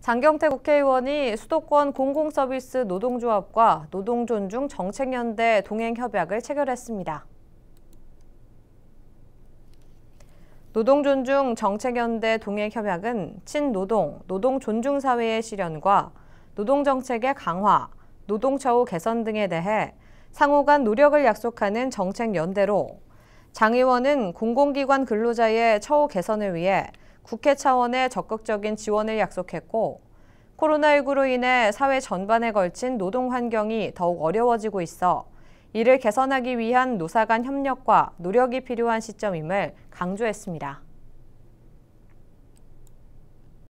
장경태 국회의원이 수도권 공공서비스 노동조합과 노동존중 정책연대 동행협약을 체결했습니다. 노동존중 정책연대 동행협약은 친노동, 노동존중사회의 실현과 노동정책의 강화, 노동처우 개선 등에 대해 상호 간 노력을 약속하는 정책연대로 장 의원은 공공기관 근로자의 처우 개선을 위해 국회 차원의 적극적인 지원을 약속했고 코로나19로 인해 사회 전반에 걸친 노동 환경이 더욱 어려워지고 있어 이를 개선하기 위한 노사 간 협력과 노력이 필요한 시점임을 강조했습니다.